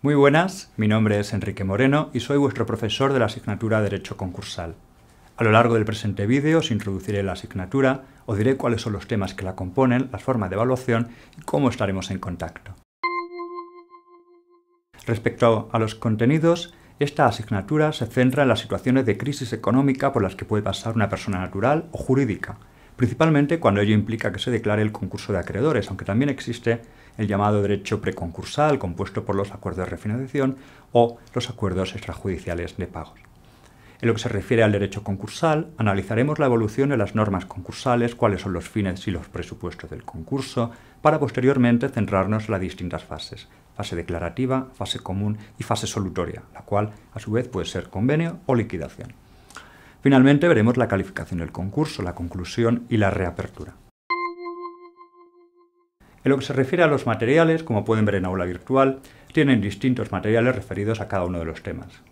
Muy buenas, mi nombre es Enrique Moreno y soy vuestro profesor de la asignatura Derecho Concursal. A lo largo del presente vídeo os introduciré la asignatura, os diré cuáles son los temas que la componen, las formas de evaluación y cómo estaremos en contacto. Respecto a los contenidos, esta asignatura se centra en las situaciones de crisis económica por las que puede pasar una persona natural o jurídica, principalmente cuando ello implica que se declare el concurso de acreedores, aunque también existe el llamado derecho preconcursal compuesto por los acuerdos de refinanciación o los acuerdos extrajudiciales de pagos. En lo que se refiere al derecho concursal, analizaremos la evolución de las normas concursales, cuáles son los fines y los presupuestos del concurso, para posteriormente centrarnos en las distintas fases, fase declarativa, fase común y fase solutoria, la cual a su vez puede ser convenio o liquidación. Finalmente veremos la calificación del concurso, la conclusión y la reapertura. En lo que se refiere a los materiales, como pueden ver en aula virtual, tienen distintos materiales referidos a cada uno de los temas.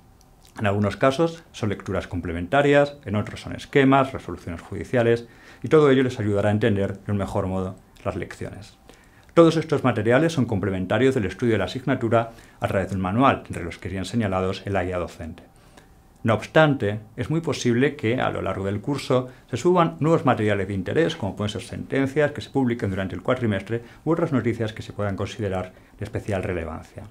En algunos casos son lecturas complementarias, en otros son esquemas, resoluciones judiciales, y todo ello les ayudará a entender de un mejor modo las lecciones. Todos estos materiales son complementarios del estudio de la asignatura a través del manual, entre los que serían señalados el guía docente. No obstante, es muy posible que a lo largo del curso se suban nuevos materiales de interés, como pueden ser sentencias que se publiquen durante el cuatrimestre u otras noticias que se puedan considerar de especial relevancia.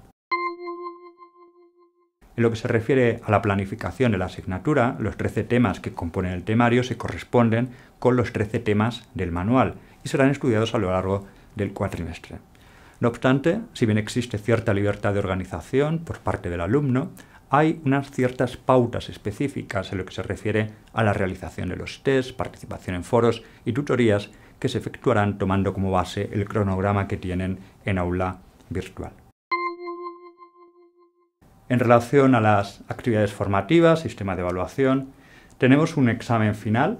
En lo que se refiere a la planificación de la asignatura, los 13 temas que componen el temario se corresponden con los 13 temas del manual y serán estudiados a lo largo del cuatrimestre. No obstante, si bien existe cierta libertad de organización por parte del alumno, hay unas ciertas pautas específicas en lo que se refiere a la realización de los tests, participación en foros y tutorías que se efectuarán tomando como base el cronograma que tienen en aula virtual. En relación a las actividades formativas, sistema de evaluación, tenemos un examen final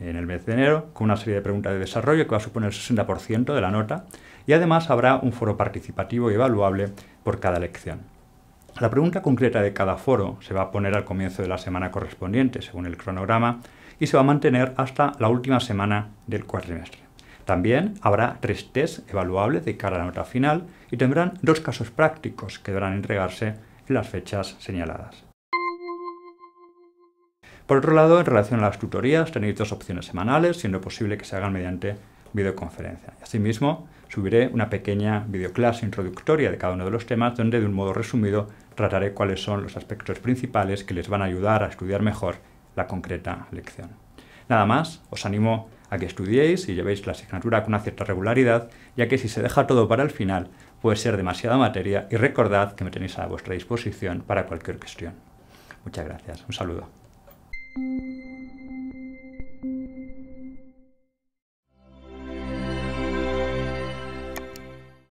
en el mes de enero con una serie de preguntas de desarrollo que va a suponer el 60% de la nota y además habrá un foro participativo y evaluable por cada lección. La pregunta concreta de cada foro se va a poner al comienzo de la semana correspondiente, según el cronograma, y se va a mantener hasta la última semana del cuatrimestre. También habrá tres tests evaluables de cara a la nota final y tendrán dos casos prácticos que deberán entregarse en las fechas señaladas. Por otro lado, en relación a las tutorías, tenéis dos opciones semanales, siendo posible que se hagan mediante videoconferencia. Asimismo, subiré una pequeña videoclase introductoria de cada uno de los temas donde de un modo resumido trataré cuáles son los aspectos principales que les van a ayudar a estudiar mejor la concreta lección. Nada más, os animo a que estudiéis y llevéis la asignatura con una cierta regularidad, ya que si se deja todo para el final puede ser demasiada materia y recordad que me tenéis a vuestra disposición para cualquier cuestión. Muchas gracias, un saludo.